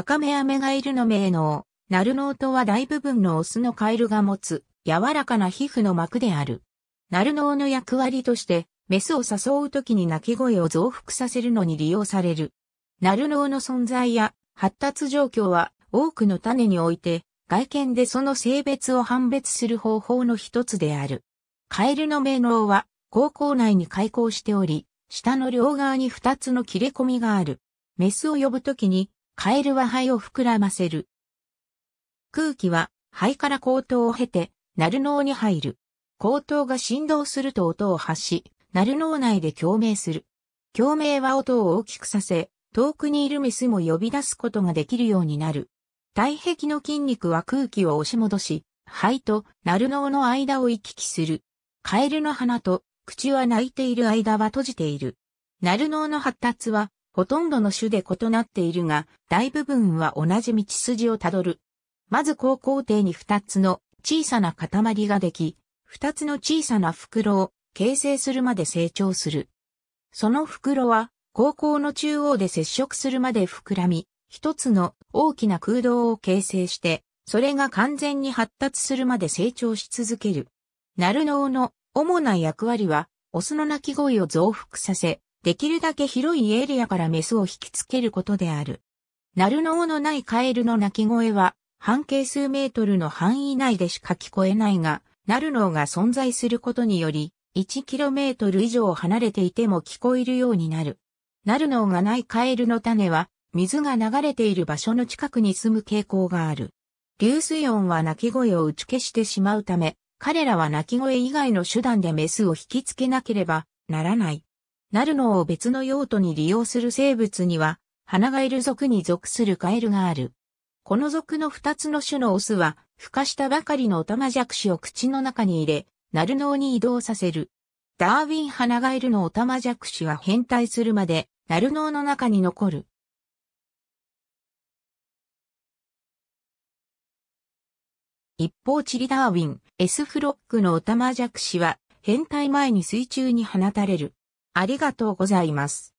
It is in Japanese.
赤目アメガエルの名能、ナルノートは大部分のオスのカエルが持つ、柔らかな皮膚の膜である。ナルノーの役割として、メスを誘う時に鳴き声を増幅させるのに利用される。ナルノーの存在や発達状況は多くの種において、外見でその性別を判別する方法の一つである。カエルの名能は、高校内に開口しており、下の両側に二つの切れ込みがある。メスを呼ぶ時に、カエルは肺を膨らませる。空気は肺から口頭を経て、鳴脳に入る。口頭が振動すると音を発し、鳴脳内で共鳴する。共鳴は音を大きくさせ、遠くにいるメスも呼び出すことができるようになる。体壁の筋肉は空気を押し戻し、肺と鳴脳の間を行き来する。カエルの鼻と口は鳴いている間は閉じている。鳴脳の発達はほとんどの種で異なっているが、大部分は同じ道筋をたどる。まず高校庭に2つの小さな塊ができ、2つの小さな袋を形成するまで成長する。その袋は、高校の中央で接触するまで膨らみ、一つの大きな空洞を形成して、それが完全に発達するまで成長し続ける。ナルノの主な役割は、オスの鳴き声を増幅させ、できるだけ広いエリアからメスを引きつけることである。鳴るノ尾のないカエルの鳴き声は、半径数メートルの範囲内でしか聞こえないが、ナルノーが存在することにより、1キロメートル以上離れていても聞こえるようになる。ナルノーがないカエルの種は、水が流れている場所の近くに住む傾向がある。流水音は鳴き声を打ち消してしまうため、彼らは鳴き声以外の手段でメスを引きつけなければならない。なるのを別の用途に利用する生物には、花ガエル属に属するカエルがある。この属の二つの種のオスは、孵化したばかりのオタマジャクシを口の中に入れ、ナルノに移動させる。ダーウィン・花ガエルのオタマジャクシは変態するまで、ナルノの中に残る。一方チリダーウィン、エスフロックのオタマジャクシは、変態前に水中に放たれる。ありがとうございます。